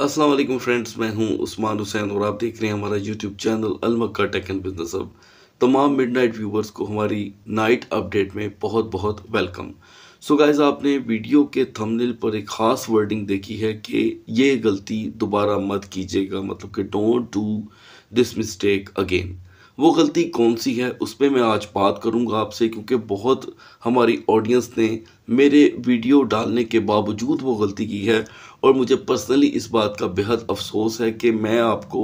Aslam friends मैं हूं उस्मान हुसैन और आप देख रहे हैं हमारा यूट्यूब चैनल अलमक्का टेक एंड बिजनेस अब तमाम मिडनाइट व्यूवर्स को हमारी नाइट अपडेट में बहुत बहुत वेलकम सो गाइज आपने वीडियो के थंबनेल पर एक ख़ास वर्डिंग देखी है कि ये गलती दोबारा मत कीजिएगा मतलब कि don't do this mistake again वो गलती कौन सी है उस पर मैं आज बात करूंगा आपसे क्योंकि बहुत हमारी ऑडियंस ने मेरे वीडियो डालने के बावजूद वो गलती की है और मुझे पर्सनली इस बात का बेहद अफसोस है कि मैं आपको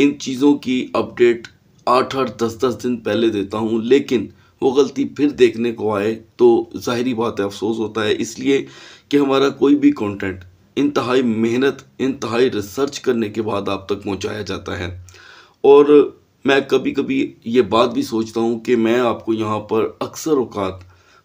इन चीज़ों की अपडेट आठ आठ दस दस दिन पहले देता हूँ लेकिन वो गलती फिर देखने को आए तो ज़ाहरी बात है अफसोस होता है इसलिए कि हमारा कोई भी कंटेंट इंतहाई मेहनत इंतहाई रिसर्च करने के बाद आप तक पहुँचाया जाता है और मैं कभी कभी ये बात भी सोचता हूँ कि मैं आपको यहाँ पर अक्सर अवकात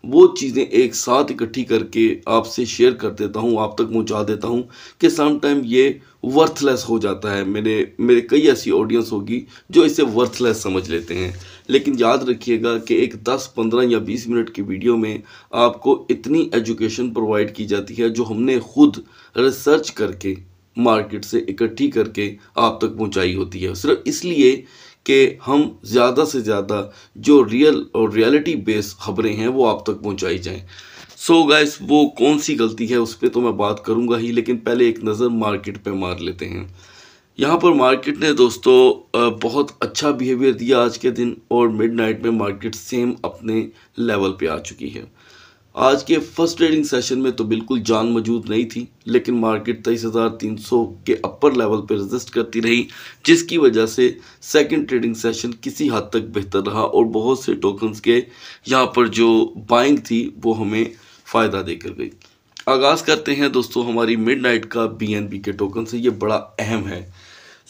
वो चीज़ें एक साथ इकट्ठी करके आपसे शेयर कर देता हूँ आप तक पहुँचा देता हूँ कि समटाइम ये वर्थलेस हो जाता है मेरे मेरे कई ऐसी ऑडियंस होगी जो इसे वर्थलेस समझ लेते हैं लेकिन याद रखिएगा कि एक 10, 15 या 20 मिनट की वीडियो में आपको इतनी एजुकेशन प्रोवाइड की जाती है जो हमने खुद रिसर्च करके मार्केट से इकट्ठी करके आप तक पहुँचाई होती है सिर्फ इसलिए कि हम ज़्यादा से ज़्यादा जो रियल और रियलिटी बेस खबरें हैं वो आप तक पहुँचाई जाएँ सो so गाइस वो कौन सी गलती है उस पर तो मैं बात करूँगा ही लेकिन पहले एक नज़र मार्केट पर मार लेते हैं यहाँ पर मार्केट ने दोस्तों बहुत अच्छा बिहेवियर दिया आज के दिन और मिडनाइट में मार्केट सेम अपने लेवल पे आ चुकी है आज के फर्स्ट ट्रेडिंग सेशन में तो बिल्कुल जान मौजूद नहीं थी लेकिन मार्केट तेईस हज़ार तीन सौ के अपर लेवल पर रजिस्ट करती रही जिसकी वजह से सेकंड ट्रेडिंग सेशन किसी हद तक बेहतर रहा और बहुत से टोकन्स के यहाँ पर जो बाइंग थी वो हमें फ़ायदा देकर गई आगाज़ करते हैं दोस्तों हमारी मिडनाइट का बीएनबी के टोकन से ये बड़ा अहम है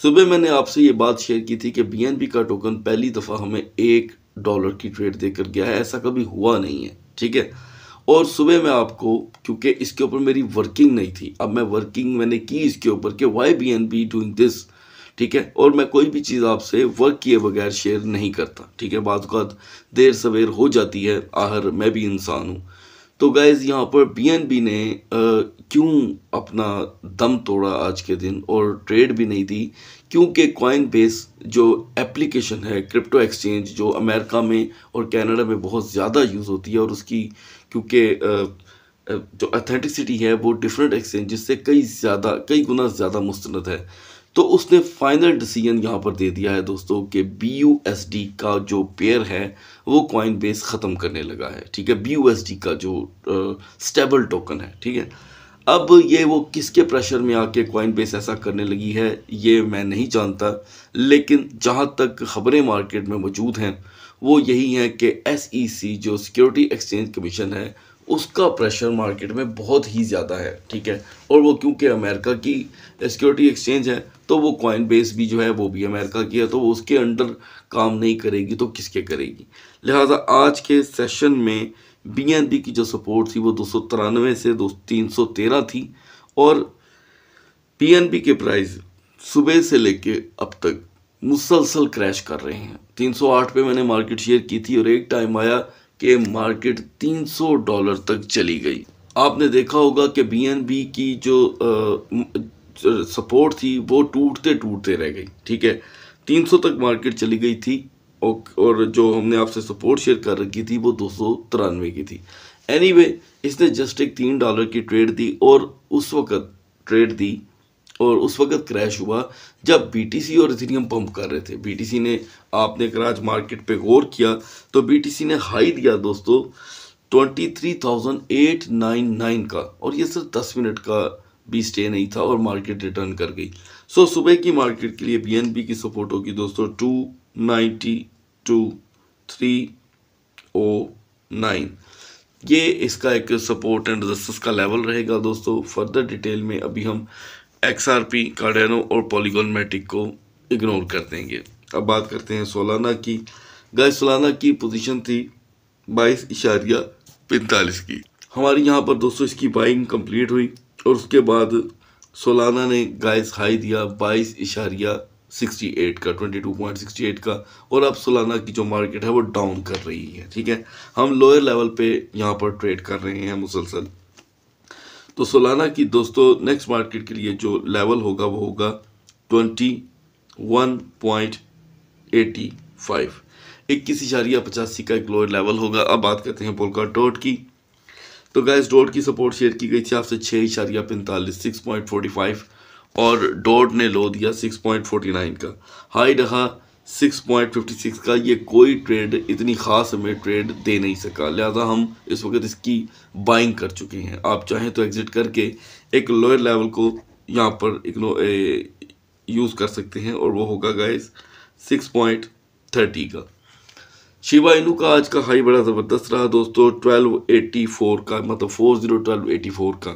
सुबह मैंने आपसे ये बात शेयर की थी कि बीएनबी का टोकन पहली दफ़ा हमें एक डॉलर की ट्रेड देकर गया है ऐसा कभी हुआ नहीं है ठीक है और सुबह में आपको क्योंकि इसके ऊपर मेरी वर्किंग नहीं थी अब मैं वर्किंग मैंने की इसके ऊपर कि Y B N B doing this ठीक है और मैं कोई भी चीज़ आपसे वर्क किए बगैर शेयर नहीं करता ठीक है बात देर सवेर हो जाती है आहर मैं भी इंसान हूँ तो गैज़ यहाँ पर बी ने क्यों अपना दम तोड़ा आज के दिन और ट्रेड भी नहीं दी क्योंकि कॉइन बेस जो एप्लीकेशन है क्रिप्टो एक्सचेंज जो अमेरिका में और कनाडा में बहुत ज़्यादा यूज़ होती है और उसकी क्योंकि जो अथेंटिसिटी है वो डिफरेंट एक्सचेंज से कई ज़्यादा कई गुना ज़्यादा मुस्ंद है तो उसने फाइनल डिसीजन यहाँ पर दे दिया है दोस्तों कि बी का जो पेयर है वो कॉइन बेस ख़त्म करने लगा है ठीक है बी का जो स्टेबल टोकन है ठीक है अब ये वो किसके प्रेशर में आके कॉइन बेस ऐसा करने लगी है ये मैं नहीं जानता लेकिन जहाँ तक खबरें मार्केट में मौजूद हैं वो यही हैं कि एस e जो सिक्योरिटी एक्सचेंज कमीशन है उसका प्रेशर मार्केट में बहुत ही ज़्यादा है ठीक है और वो क्योंकि अमेरिका की सिक्योरिटी एक्सचेंज है तो वो कॉइन बेस भी जो है वो भी अमेरिका की है तो वो उसके अंडर काम नहीं करेगी तो किसके करेगी लिहाजा आज के सेशन में बीएनबी की जो सपोर्ट थी वो दो से दो तीन थी और पीएनबी के प्राइस सुबह से लेके अब तक मुसलसल क्रैश कर रहे हैं 308 पे मैंने मार्केट शेयर की थी और एक टाइम आया कि मार्केट 300 डॉलर तक चली गई आपने देखा होगा कि बीएनबी की जो सपोर्ट थी वो टूटते टूटते रह गई ठीक है 300 तक मार्केट चली गई थी और जो हमने आपसे सपोर्ट शेयर कर रखी थी वो दो सौ तिरानवे की थी एनीवे anyway, इसने जस्ट एक तीन डॉलर की ट्रेड दी और उस वक्त ट्रेड दी और उस वक्त क्रैश हुआ जब बीटीसी और इथेरियम पंप कर रहे थे बीटीसी ने आपने आज मार्केट पे गौर किया तो बीटीसी ने हाई दिया दोस्तों twenty three thousand eight nine nine का और ये सिर्फ दस मिनट का भी स्टे नहीं था और मार्केट रिटर्न कर गई सो so, सुबह की मार्केट के लिए बी की सपोर्ट होगी दोस्तों two two three O nine ये इसका एक सपोर्ट एंड रजिस्टेंस का लेवल रहेगा दोस्तों फर्दर डिटेल में अभी हम एक्स आर पी कार्डेनो और पॉलीगोनमेटिक को इग्नोर कर देंगे अब बात करते हैं सोलाना की गाय सोलाना की पोजीशन थी बाईस इशारिया पैंतालीस की हमारी यहाँ पर दोस्तों इसकी बाइंग कंप्लीट हुई और उसके बाद सोलाना ने गाइस हाई दिया बाईस इशारिया 68 का 22.68 का और अब सोलाना की जो मार्केट है वो डाउन कर रही है ठीक है हम लोअर लेवल पे यहाँ पर ट्रेड कर रहे हैं मुसलसल तो सोलाना की दोस्तों नेक्स्ट मार्केट के लिए जो लेवल होगा वो होगा 21.85 इक्कीस इशारिया पचासी का एक लोअर लेवल होगा अब बात करते हैं पोलका डॉट की तो गैस डॉट की सपोर्ट शेयर की गई थी आपसे छः इशारिया पैंतालीस सिक्स पॉइंट फोर्टी फाइव और डॉट ने लो दिया 6.49 का हाई रहा 6.56 का ये कोई ट्रेड इतनी ख़ास हमें ट्रेड दे नहीं सका लिहाजा हम इस वक्त इसकी बाइंग कर चुके हैं आप चाहें तो एग्ज़िट करके एक लोअर लेवल को यहाँ पर एक यूज़ कर सकते हैं और वो होगा गाइस 6.30 का शिवा इनू का आज का हाई बड़ा ज़बरदस्त रहा दोस्तों 1284 का मतलब फ़ोर फोर का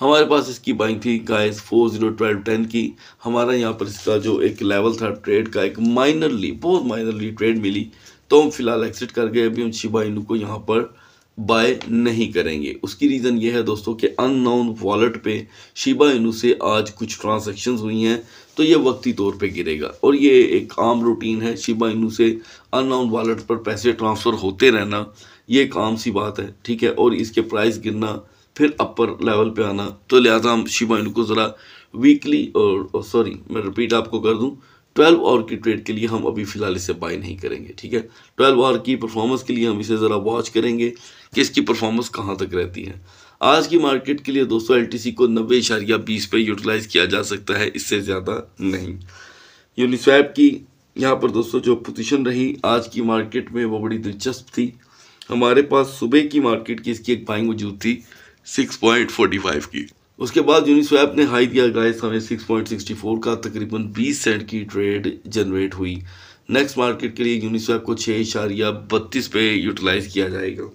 हमारे पास इसकी बाइंग थी guys four zero twelve ten की हमारा यहाँ पर इसका जो एक लेवल था ट्रेड का एक माइनरली बहुत माइनरली ट्रेड मिली तो हम फिलहाल एक्सिट कर गए अभी हम शिबा इनू को यहाँ पर बाय नहीं करेंगे उसकी रीज़न ये है दोस्तों कि अननाउन वॉलेट पे शिबा इनू से आज कुछ ट्रांजेक्शन हुई हैं तो ये वक्ती तौर पे गिरेगा और ये एक आम रूटीन है शिबा इनू से अननाउन वॉलेट पर पैसे ट्रांसफ़र होते रहना ये एक आम सी बात है ठीक है और इसके प्राइस गिरना फिर अपर लेवल पे आना तो लिहाजा हम शिबा इनको को ज़रा वीकली और, सॉरी मैं रिपीट आपको कर दूँ ट्वेल्व आवर की ट्रेड के लिए हम अभी फ़िलहाल इसे बाई नहीं करेंगे ठीक है ट्वेल्व आवर की परफॉर्मेंस के लिए हम इसे ज़रा वॉच करेंगे कि इसकी परफॉर्मेंस कहाँ तक रहती है आज की मार्केट के लिए दोस्तों एल को नब्बे इशारिया बीस पर यूटिलाइज़ किया जा सकता है इससे ज़्यादा नहीं यूनिस्वैप की यहाँ पर दोस्तों जो पोजिशन रही आज की मार्केट में वो बड़ी दिलचस्प थी हमारे पास सुबह की मार्केट की इसकी एक बाइंग वजूद थी 6.45 की उसके बाद यूनिस्वैप ने हाई दिया गाइस हमें 6.64 का तकरीबन 20 सेंट की ट्रेड जनरेट हुई नेक्स्ट मार्केट के लिए यूनिस्वैप को छः इशारिया बत्तीस पे यूटिलाइज़ किया जाएगा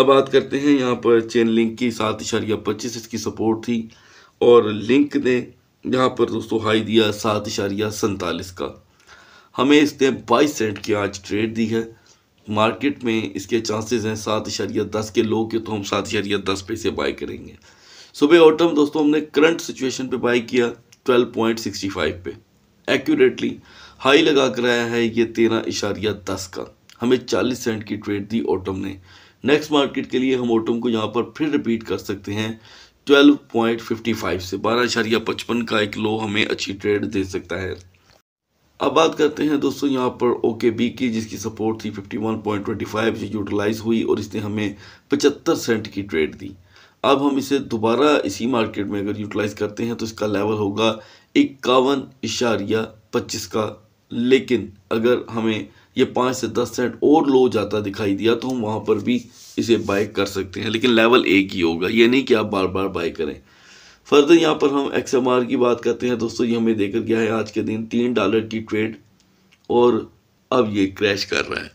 अब बात करते हैं यहाँ पर चेन लिंक की सात इशारिया पच्चीस इसकी सपोर्ट थी और लिंक ने यहाँ पर दोस्तों हाई दिया सात इशारिया सैंतालीस का हमें इसने बाईस सेंट की आज ट्रेड दी है मार्केट में इसके चांसेस हैं सात इशारिया दस के लो के तो हम सात इशारिया दस पे से बाय करेंगे सुबह ऑटम दोस्तों हमने करंट सिचुएशन पे बाय किया ट्वेल्व पॉइंट सिक्सटी फाइव पे एक्यूरेटली हाई लगा कर आया है ये तेरह इशारिया दस का हमें चालीस सेंट की ट्रेड दी ऑटम ने नेक्स्ट मार्केट के लिए हम ऑटम को यहाँ पर फिर रिपीट कर सकते हैं 12.55 से बारह इशारिया पचपन का एक लो हमें अच्छी ट्रेड दे सकता है अब बात करते हैं दोस्तों यहाँ पर ओके बी की जिसकी सपोर्ट थी 51.25 जो यूटिलाइज हुई और इसने हमें 75 सेंट की ट्रेड दी अब हम इसे दोबारा इसी मार्केट में अगर यूटिलाइज करते हैं तो इसका लेवल होगा इक्यावन इशारिया पच्चीस का लेकिन अगर हमें ये पाँच से दस सेंट और लो जाता दिखाई दिया तो हम वहाँ पर भी इसे बाय कर सकते हैं लेकिन लेवल एक ही होगा ये नहीं कि आप बार बार बाय करें फर्दर यहाँ पर हम एक्स की बात करते हैं दोस्तों ये हमें देकर गया है आज के दिन तीन डॉलर की ट्रेड और अब ये क्रैश कर रहा है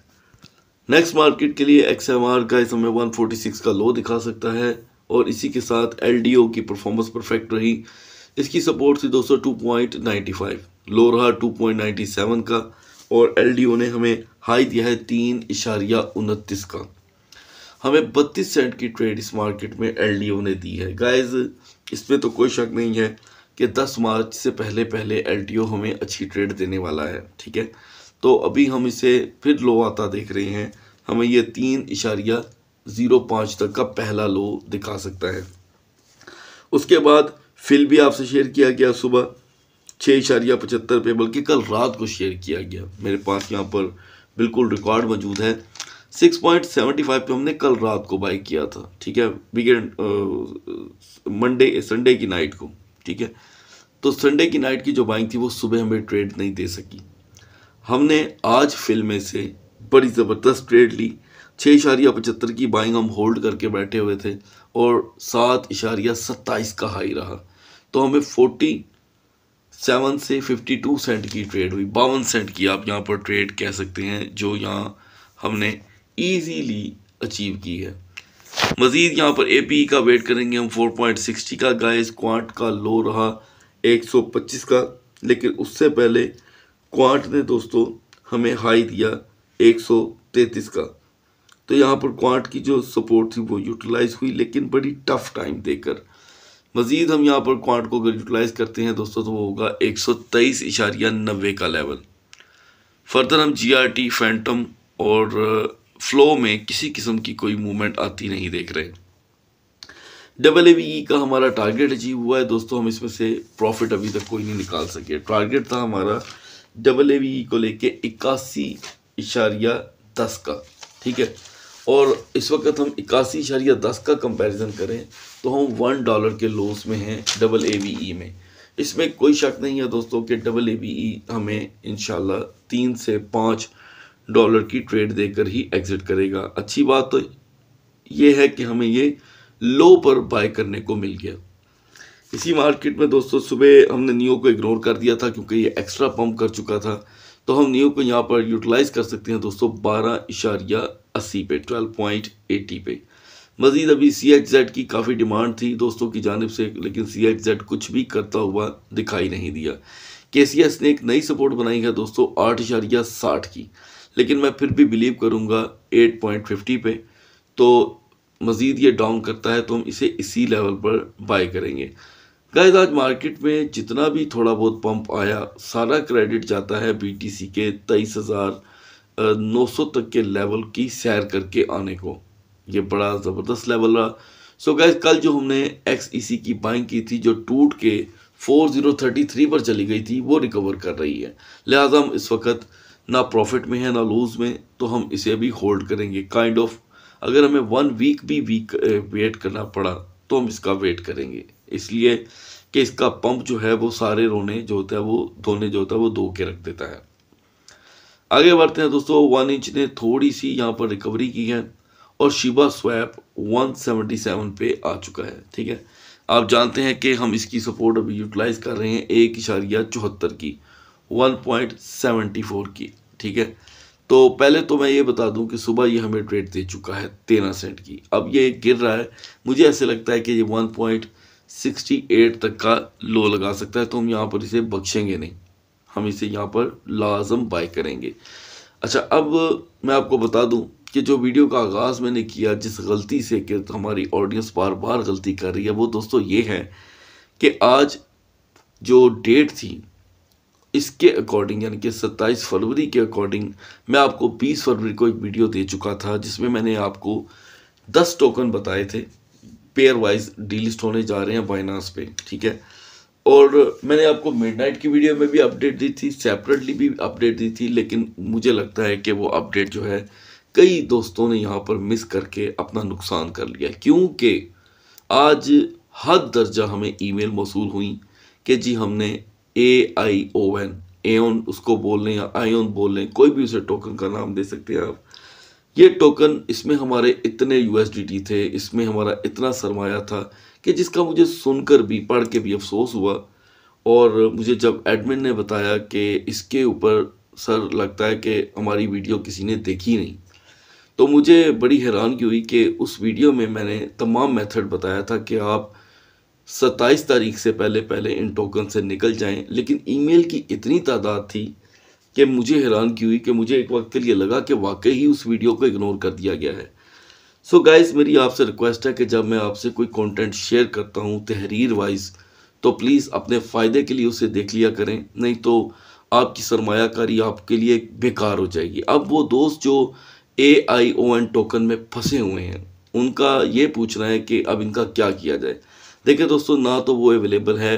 नेक्स्ट मार्केट के लिए एक्स का इस समय 146 का लो दिखा सकता है और इसी के साथ एल की परफॉर्मेंस परफेक्ट रही इसकी सपोर्ट थी दोस्तों फाइव लो रहा सेवन का और एल ने हमें हाई दिया है तीन इशारिया उनतीस का हमें 32 सेंट की ट्रेड इस मार्केट में एल ने दी है गाइस इसमें तो कोई शक नहीं है कि 10 मार्च से पहले पहले एल हमें अच्छी ट्रेड देने वाला है ठीक है तो अभी हम इसे फिर लो आता देख रहे हैं हमें ये तीन इशारिया ज़ीरो पाँच तक का पहला लो दिखा सकता है उसके बाद फिल भी आपसे शेयर किया गया सुबह छः इशारिया पचहत्तर पे बल्कि कल रात को शेयर किया गया मेरे पास यहाँ पर बिल्कुल रिकॉर्ड मौजूद है सिक्स पॉइंट सेवेंटी फाइव पे हमने कल रात को बाई किया था ठीक है वीकेंड मंडे संडे की नाइट को ठीक है तो संडे की नाइट की जो बाइंग थी वो सुबह हमें ट्रेड नहीं दे सकी हमने आज फिल्म में से बड़ी ज़बरदस्त ट्रेड ली छः इशारिया पचहत्तर की बाइंग हम होल्ड करके बैठे हुए थे और सात इशारिया सत्ताईस का हाई रहा तो हमें फोर्टी सेवन से फिफ्टी टू सेंट की ट्रेड हुई बावन सेंट की आप यहाँ पर ट्रेड कह सकते हैं जो यहाँ हमने ईजीली अचीव की है मज़ीद यहाँ पर ए पी का वेट करेंगे हम फोर पॉइंट सिक्सटी का गाइस क्वांट का लो रहा एक सौ पच्चीस का लेकिन उससे पहले क्वांट ने दोस्तों हमें हाई दिया एक सौ तैंतीस का तो यहाँ पर क्वांट की जो सपोर्ट थी वो यूटिलाइज हुई लेकिन बड़ी टफ टाइम देकर मज़ीद हम यहाँ पर क्वांट को अगर यूटिलाइज करते हैं दोस्तों तो वो होगा एक सौ तेईस इशारिया नब्बे का लेवल फर्दर हम जी आर टी फैंटम और फ्लो में किसी किस्म की कोई मूवमेंट आती नहीं देख रहे डबल ए बी का हमारा टारगेट अचीव हुआ है दोस्तों हम इसमें से प्रॉफिट अभी तक कोई नहीं निकाल सके टारगेट था हमारा डबल ए बी को लेके इक्यासी इशारिया दस का ठीक है और इस वक्त हम इक्यासी इशारिया दस का कंपैरिजन करें तो हम वन डॉलर के लॉस में हैं डबल ए वी ई में इसमें कोई शक नहीं है दोस्तों कि डबल ए वी ई हमें इन शीन से पाँच डॉलर की ट्रेड देकर ही एग्जिट करेगा अच्छी बात तो ये है कि हमें ये लो पर बाय करने को मिल गया इसी मार्केट में दोस्तों सुबह हमने नियो को इग्नोर कर दिया था क्योंकि ये एक्स्ट्रा पंप कर चुका था तो हम नियो को यहाँ पर यूटिलाइज कर सकते हैं दोस्तों बारह इशारिया अस्सी पे ट्वेल्व पॉइंट एटी पे मज़ीद अभी सी एच जेड की काफ़ी डिमांड थी दोस्तों की जानब से लेकिन सी एच जेड कुछ भी करता हुआ दिखाई नहीं दिया के सी एस ने एक नई सपोर्ट बनाई है दोस्तों आठ इशारिया साठ की लेकिन मैं फिर भी बिलीव करूँगा एट पॉइंट फिफ्टी पे तो मज़ीद ये डाउन करता है तो हम इसे इसी लेवल पर बाई करेंगे गाइज आज मार्केट में जितना भी थोड़ा बहुत पंप आया सारा क्रेडिट जाता है बी टी सी के तेईस हज़ार नौ सौ तक के लेवल की सैर करके आने को ये बड़ा ज़बरदस्त लेवल रहा सो so गैस कल जो हमने एक्स ई सी की बाइंग की थी जो टूट के फोर जीरो थर्टी थ्री पर चली गई थी वो रिकवर कर रही है लिहाजा हम इस वक्त ना प्रॉफिट में है ना लूज़ में तो हम इसे भी होल्ड करेंगे काइंड kind ऑफ of, अगर हमें वन वीक भी वीक वेट करना पड़ा तो हम इसका वेट करेंगे इसलिए कि इसका पंप जो है वो सारे रोने जो होता है वो धोने जो होता है वो धो के रख देता है आगे बढ़ते हैं दोस्तों वन इंच ने थोड़ी सी यहाँ पर रिकवरी की है और शिवा स्वैप 177 पे आ चुका है ठीक है आप जानते हैं कि हम इसकी सपोर्ट अभी यूटिलाइज कर रहे हैं एक इशारिया चौहत्तर की 1.74 की ठीक है तो पहले तो मैं ये बता दूं कि सुबह ये हमें ट्रेड दे चुका है तेरह सेंट की अब ये गिर रहा है मुझे ऐसे लगता है कि ये 1.68 तक का लो लगा सकता है तो हम यहाँ पर इसे बख्शेंगे नहीं हम इसे यहाँ पर लाजम बाय करेंगे अच्छा अब मैं आपको बता दूं कि जो वीडियो का आगाज़ मैंने किया जिस गलती से कि हमारी ऑडियंस बार बार गलती कर रही है वो दोस्तों ये है कि आज जो डेट थी इसके अकॉर्डिंग यानी कि 27 फरवरी के अकॉर्डिंग मैं आपको 20 फरवरी को एक वीडियो दे चुका था जिसमें मैंने आपको 10 टोकन बताए थे पेयर वाइज डीलिस्ट होने जा रहे हैं वाइनास पे ठीक है और मैंने आपको मिडनाइट की वीडियो में भी अपडेट दी थी सेपरेटली भी अपडेट दी थी लेकिन मुझे लगता है कि वो अपडेट जो है कई दोस्तों ने यहाँ पर मिस करके अपना नुकसान कर लिया क्योंकि आज हद दर्जा हमें ईमेल मौसू हुई कि जी हमने ए आई ओ एन एन उसको बोल लें या आयोन बोल लें कोई भी उसे टोकन का नाम दे सकते हैं आप ये टोकन इसमें हमारे इतने यू थे इसमें हमारा इतना सरमाया था कि जिसका मुझे सुनकर भी पढ़ के भी अफसोस हुआ और मुझे जब एडमिन ने बताया कि इसके ऊपर सर लगता है कि हमारी वीडियो किसी ने देखी नहीं तो मुझे बड़ी हैरान की हुई कि उस वीडियो में मैंने तमाम मेथड बताया था कि आप सत्ताईस तारीख से पहले पहले इन टोकन से निकल जाएं लेकिन ईमेल की इतनी तादाद थी कि मुझे हैरान की हुई कि मुझे एक वक्त के लिए लगा कि वाकई ही उस वीडियो को इग्नोर कर दिया गया है सो so गाइस मेरी आपसे रिक्वेस्ट है कि जब मैं आपसे कोई कंटेंट शेयर करता हूँ तहरीर वाइज तो प्लीज़ अपने फ़ायदे के लिए उसे देख लिया करें नहीं तो आपकी सरमाकारी आपके लिए बेकार हो जाएगी अब वो दोस्त जो ए आई ओ एन टोकन में फंसे हुए हैं उनका ये पूछना है कि अब इनका क्या किया जाए देखिए दोस्तों ना तो वो अवेलेबल है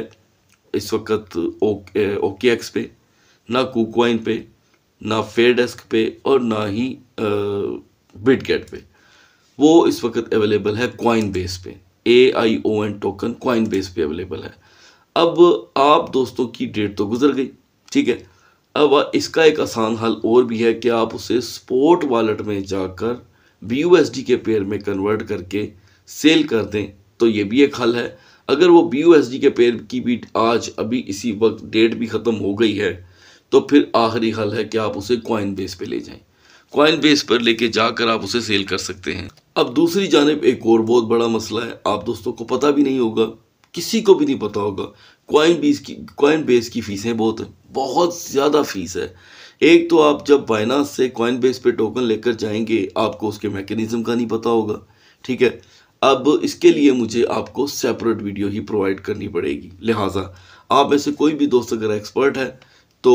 इस वक्त ओके एक्स पे ना कुकवाइन पे ना फेयर डेस्क पे और ना ही बिटगेट पे वो इस वक्त अवेलेबल है कॉइन बेस पे A I O N token Coinbase पे अवेलेबल है अब आप दोस्तों की डेट तो गुजर गई ठीक है अब इसका एक आसान हल और भी है कि आप उसे स्पोर्ट वॉलेट में जाकर बी के पेयर में कन्वर्ट करके सेल कर दें तो ये भी एक हल है अगर वो बी के पेयर की भी आज अभी इसी वक्त डेट भी ख़त्म हो गई है तो फिर आखिरी हल है कि आप उसे कॉइन बेस पर ले जाएं कॉइन बेस पर लेके जाकर आप उसे सेल कर सकते हैं अब दूसरी जानब एक और बहुत बड़ा मसला है आप दोस्तों को पता भी नहीं होगा किसी को भी नहीं पता होगा कॉइन बीस की कॉइन बेस की फ़ीसें बहुत हैं बहुत ज़्यादा फीस है एक तो आप जब बाइनास से कॉइन बेस पर टोकन लेकर जाएंगे आपको उसके मैकेनिज़्म का नहीं पता होगा ठीक है अब इसके लिए मुझे आपको सेपरेट वीडियो ही प्रोवाइड करनी पड़ेगी लिहाजा आप ऐसे कोई भी दोस्त अगर एक्सपर्ट है तो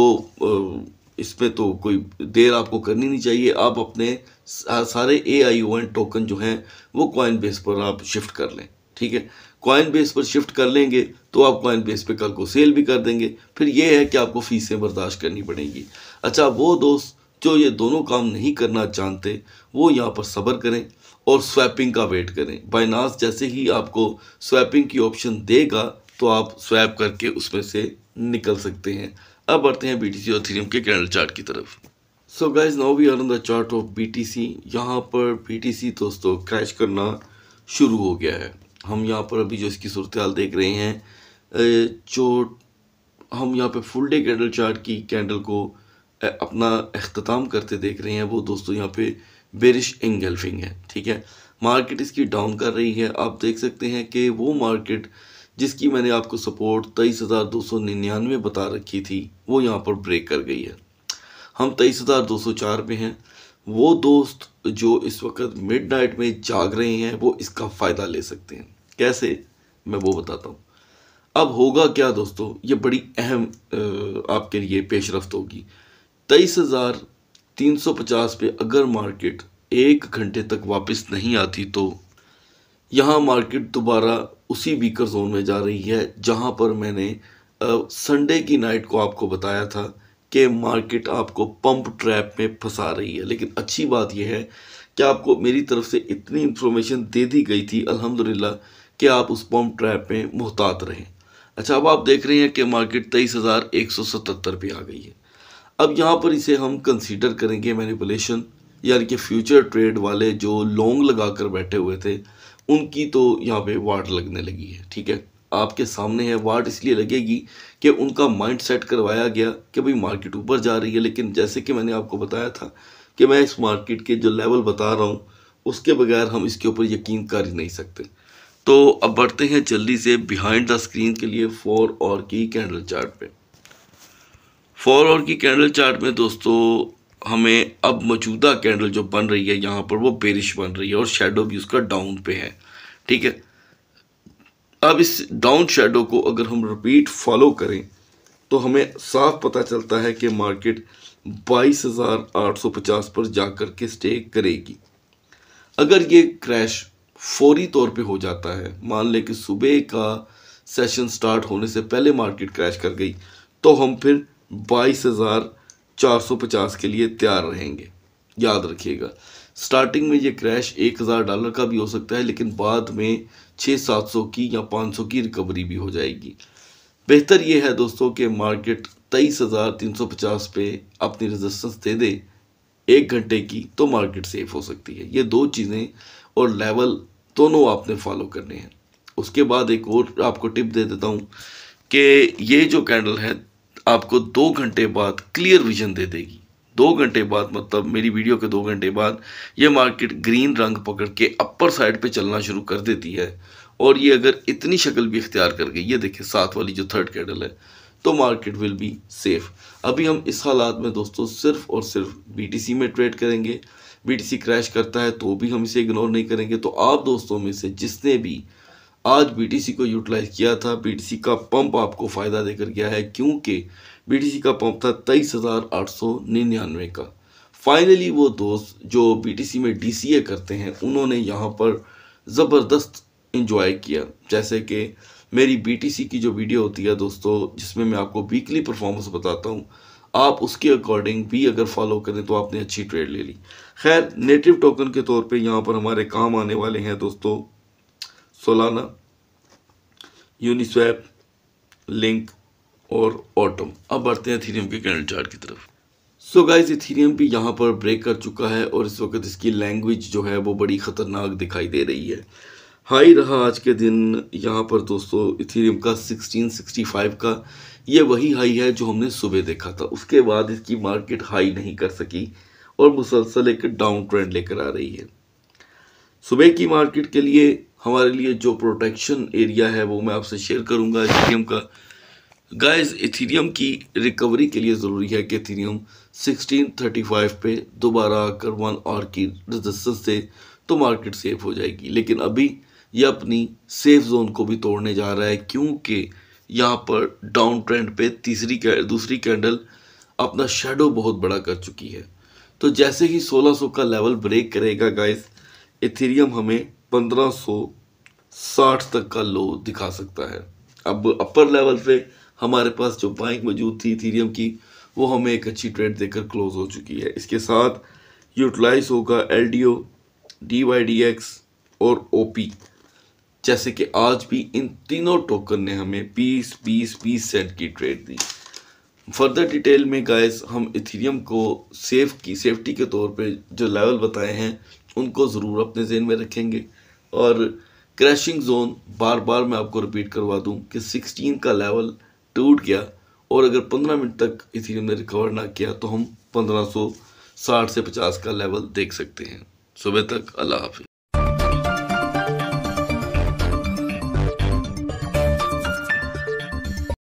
इसमें तो कोई देर आपको करनी नहीं चाहिए आप अपने सारे ए आई ओ एन टोकन जो हैं वो कॉइन बेस पर आप शिफ्ट कर लें ठीक है कॉइन बेस पर शिफ्ट कर लेंगे तो आप कॉइन बेस पे कल को सेल भी कर देंगे फिर ये है कि आपको फीसें बर्दाश्त करनी पड़ेंगी अच्छा वो दोस्त जो ये दोनों काम नहीं करना चाहते वो यहाँ पर सब्र करें और स्वैपिंग का वेट करें बाइनास जैसे ही आपको स्वैपिंग की ऑप्शन देगा तो आप स्वैप करके उसमें से निकल सकते हैं अब बढ़ते हैं बी और थीरियम के कैंडल चार्ट की तरफ so guys now we are on the chart of C यहाँ पर बी टी सी दोस्तों क्रैश करना शुरू हो गया है हम यहाँ पर अभी जो इसकी सूरत हाल देख रहे हैं जो हम यहाँ पे फुल डे कैंडल चार्ट की कैंडल को अपना अख्ताम करते देख रहे हैं वो दोस्तों यहाँ पे बेरिश इंगल्फिंग है ठीक है मार्केट इसकी डाउन कर रही है आप देख सकते हैं कि वो मार्केट जिसकी मैंने आपको सपोर्ट तेईस हज़ार दो सौ निन्यानवे बता रखी थी वो यहाँ पर ब्रेक कर गई है हम तेईस हज़ार दो सौ चार पे हैं वो दोस्त जो इस वक्त मिडनाइट में जाग रहे हैं वो इसका फ़ायदा ले सकते हैं कैसे मैं वो बताता हूँ अब होगा क्या दोस्तों ये बड़ी अहम आपके लिए पेशरफ होगी तेईस हज़ार 350 पे अगर मार्केट एक घंटे तक वापस नहीं आती तो यहाँ मार्केट दोबारा उसी बीकर जोन में जा रही है जहाँ पर मैंने संडे की नाइट को आपको बताया था कि मार्केट आपको पंप ट्रैप में फंसा रही है लेकिन अच्छी बात यह है कि आपको मेरी तरफ से इतनी इन्फॉर्मेशन दे दी गई थी अल्हम्दुलिल्लाह कि आप उस पंप ट्रैप में मोहतात रहें अच्छा अब आप देख रहे हैं कि मार्केट तेईस हज़ार एक सौ सतहत्तर पर आ गई है अब यहाँ पर इसे हम कंसीडर करेंगे मैनिपुलेशन यानी कि फ्यूचर ट्रेड वाले जो लॉन्ग लगा कर बैठे हुए थे उनकी तो यहाँ पे वाट लगने लगी है ठीक है आपके सामने है वाट इसलिए लगेगी कि उनका माइंड सेट करवाया गया कि भाई मार्केट ऊपर जा रही है लेकिन जैसे कि मैंने आपको बताया था कि मैं इस मार्केट के जो लेवल बता रहा हूँ उसके बगैर हम इसके ऊपर यकीन कर ही नहीं सकते तो अब बढ़ते हैं जल्दी से बिहाइंड द स्क्रीन के लिए फोर और की कैंडल चार्ट पे फॉर और की कैंडल चार्ट में दोस्तों हमें अब मौजूदा कैंडल जो बन रही है यहाँ पर वो बेरिश बन रही है और शेडो भी उसका डाउन पे है ठीक है अब इस डाउन शेडो को अगर हम रिपीट फॉलो करें तो हमें साफ पता चलता है कि मार्केट 22,850 पर जाकर के स्टे करेगी अगर ये क्रैश फौरी तौर पे हो जाता है मान लें कि सुबह का सेशन स्टार्ट होने से पहले मार्केट क्रैश कर गई तो हम फिर बाईस हज़ार चार सौ पचास के लिए तैयार रहेंगे याद रखिएगा स्टार्टिंग में ये क्रैश एक हज़ार डॉलर का भी हो सकता है लेकिन बाद में छः सात सौ की या पाँच सौ की रिकवरी भी हो जाएगी बेहतर ये है दोस्तों कि मार्केट तेईस हज़ार तीन सौ पचास पे अपनी रेजिस्टेंस दे दे एक घंटे की तो मार्केट सेफ हो सकती है ये दो चीज़ें और लेवल दोनों आपने फॉलो करने हैं उसके बाद एक और आपको टिप दे देता हूँ कि ये जो कैंडल है आपको दो घंटे बाद क्लियर विजन दे देगी दो घंटे बाद मतलब मेरी वीडियो के दो घंटे बाद ये मार्केट ग्रीन रंग पकड़ के अपर साइड पे चलना शुरू कर देती है और ये अगर इतनी शक्ल भी इख्तियार कर गई ये देखिए साथ वाली जो थर्ड कैडल है तो मार्केट विल बी सेफ अभी हम इस हालात में दोस्तों सिर्फ और सिर्फ बी में ट्रेड करेंगे बी क्रैश करता है तो भी हम इसे इग्नोर नहीं करेंगे तो आप दोस्तों में से जिसने भी आज बीटीसी को यूटिलाइज़ किया था बीटीसी का पंप आपको फ़ायदा देकर गया है क्योंकि बीटीसी का पंप था तेईस हज़ार आठ सौ निन्यानवे का फाइनली वो दोस्त जो बीटीसी में डीसीए करते हैं उन्होंने यहाँ पर ज़बरदस्त इंजॉय किया जैसे कि मेरी बीटीसी की जो वीडियो होती है दोस्तों जिसमें मैं आपको वीकली परफॉर्मेंस बताता हूँ आप उसके अकॉर्डिंग भी अगर फॉलो करें तो आपने अच्छी ट्रेड ले ली खैर नेटिव टोकन के तौर पे यहाँ पर हमारे काम आने वाले हैं दोस्तों सोलाना यूनिस्वैप लिंक और ऑटम अब बढ़ते हैं थीरियम के कैंडल चार्ट की तरफ सो गाइस इथीरियम भी यहाँ पर ब्रेक कर चुका है और इस वक्त इसकी लैंग्वेज जो है वो बड़ी ख़तरनाक दिखाई दे रही है हाई रहा आज के दिन यहाँ पर दोस्तों इथीरियम का 1665 का ये वही हाई है जो हमने सुबह देखा था उसके बाद इसकी मार्केट हाई नहीं कर सकी और मुसलसल एक डाउन ट्रेंड लेकर आ रही है सुबह की मार्केट के लिए हमारे लिए जो प्रोटेक्शन एरिया है वो मैं आपसे शेयर करूँगा इथीरियम का गाइस इथीरियम की रिकवरी के लिए ज़रूरी है कि इथीरियम 1635 पे दोबारा आकर वन और की रजिस्टर से तो मार्केट सेफ हो जाएगी लेकिन अभी ये अपनी सेफ जोन को भी तोड़ने जा रहा है क्योंकि यहाँ पर डाउन ट्रेंड पे तीसरी दूसरी कैंडल अपना शेडो बहुत बड़ा कर चुकी है तो जैसे ही 1600 का लेवल ब्रेक करेगा गाइस इथेरियम हमें 1560 तक का लो दिखा सकता है अब अपर लेवल पे हमारे पास जो बाइक मौजूद थी थीरियम की वो हमें एक अच्छी ट्रेड देकर क्लोज हो चुकी है इसके साथ यूटिलाइज होगा L D O D Y D X और ओ पी जैसे कि आज भी इन तीनों टोकन ने हमें 20 20 20 सेंट की ट्रेड दी फर्दर डिटेल में गाइस हम इथेरियम को सेफ की सेफ्टी के तौर पे जो लेवल बताए हैं उनको ज़रूर अपने जेन में रखेंगे और क्रैशिंग जोन बार बार मैं आपको रिपीट करवा दूं कि 16 का लेवल टूट गया और अगर 15 मिनट तक इसी ने रिकवर ना किया तो हम 1560 से 50 का लेवल देख सकते हैं सुबह तक अल्लाह हाफि